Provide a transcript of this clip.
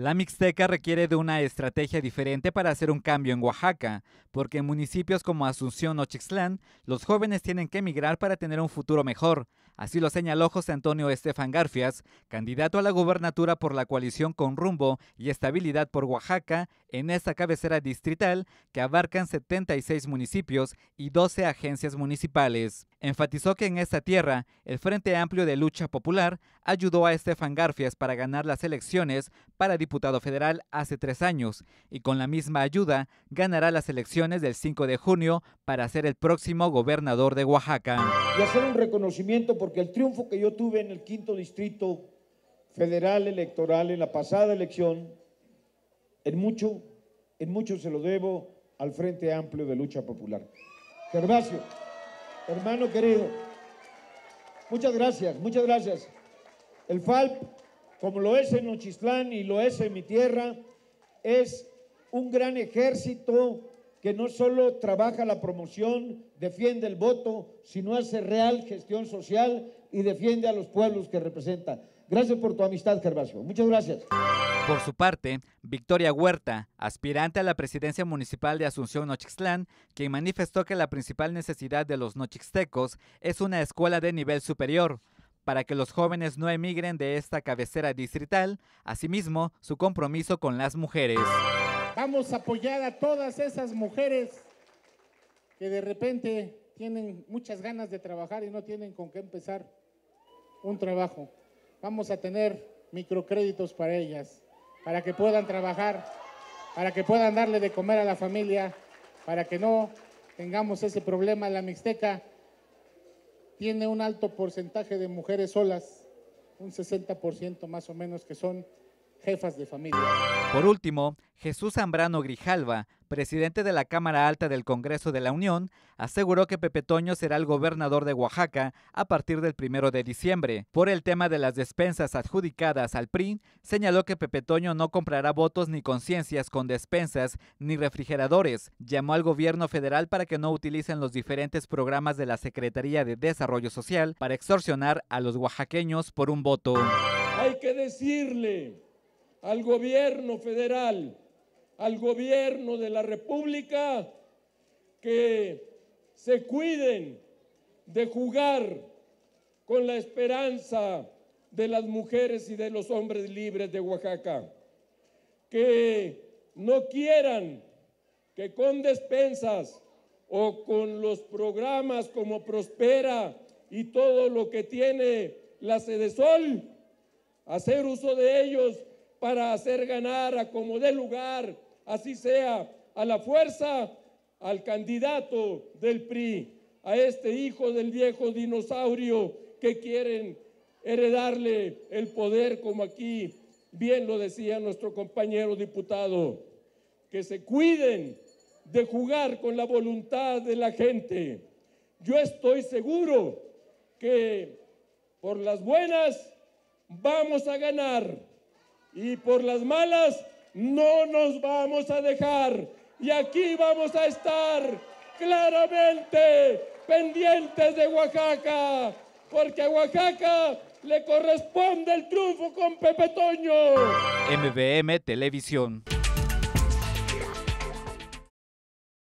La Mixteca requiere de una estrategia diferente para hacer un cambio en Oaxaca, porque en municipios como Asunción o Chixlán, los jóvenes tienen que emigrar para tener un futuro mejor. Así lo señaló José Antonio Estefan Garfias, candidato a la gubernatura por la coalición con rumbo y estabilidad por Oaxaca en esta cabecera distrital que abarcan 76 municipios y 12 agencias municipales. Enfatizó que en esta tierra el Frente Amplio de Lucha Popular ayudó a Estefan Garfias para ganar las elecciones para diputado federal hace tres años y con la misma ayuda ganará las elecciones del 5 de junio para ser el próximo gobernador de Oaxaca. Y hacer un reconocimiento por porque el triunfo que yo tuve en el quinto distrito federal electoral en la pasada elección, en mucho, en mucho se lo debo al Frente Amplio de Lucha Popular. Gervasio, hermano querido, muchas gracias, muchas gracias. El FALP, como lo es en Nochistlán y lo es en mi tierra, es un gran ejército que no solo trabaja la promoción, defiende el voto, sino hace real gestión social y defiende a los pueblos que representa. Gracias por tu amistad, Gervasio. Muchas gracias. Por su parte, Victoria Huerta, aspirante a la presidencia municipal de Asunción Nochixtlán, quien manifestó que la principal necesidad de los nochixtecos es una escuela de nivel superior, para que los jóvenes no emigren de esta cabecera distrital, asimismo su compromiso con las mujeres. Vamos a apoyar a todas esas mujeres que de repente tienen muchas ganas de trabajar y no tienen con qué empezar un trabajo. Vamos a tener microcréditos para ellas, para que puedan trabajar, para que puedan darle de comer a la familia, para que no tengamos ese problema. La Mixteca tiene un alto porcentaje de mujeres solas, un 60% más o menos que son jefas de familia. Por último, Jesús Zambrano Grijalva, presidente de la Cámara Alta del Congreso de la Unión, aseguró que Pepe Toño será el gobernador de Oaxaca a partir del primero de diciembre. Por el tema de las despensas adjudicadas al PRI, señaló que Pepe Toño no comprará votos ni conciencias con despensas ni refrigeradores. Llamó al gobierno federal para que no utilicen los diferentes programas de la Secretaría de Desarrollo Social para extorsionar a los oaxaqueños por un voto. Hay que decirle al gobierno federal, al gobierno de la República, que se cuiden de jugar con la esperanza de las mujeres y de los hombres libres de Oaxaca, que no quieran que con despensas o con los programas como Prospera y todo lo que tiene la Sede Sol, hacer uso de ellos para hacer ganar a como dé lugar, así sea, a la fuerza, al candidato del PRI, a este hijo del viejo dinosaurio que quieren heredarle el poder, como aquí bien lo decía nuestro compañero diputado, que se cuiden de jugar con la voluntad de la gente. Yo estoy seguro que por las buenas vamos a ganar y por las malas no nos vamos a dejar. Y aquí vamos a estar claramente pendientes de Oaxaca, porque a Oaxaca le corresponde el triunfo con Pepe Toño. MBM Televisión.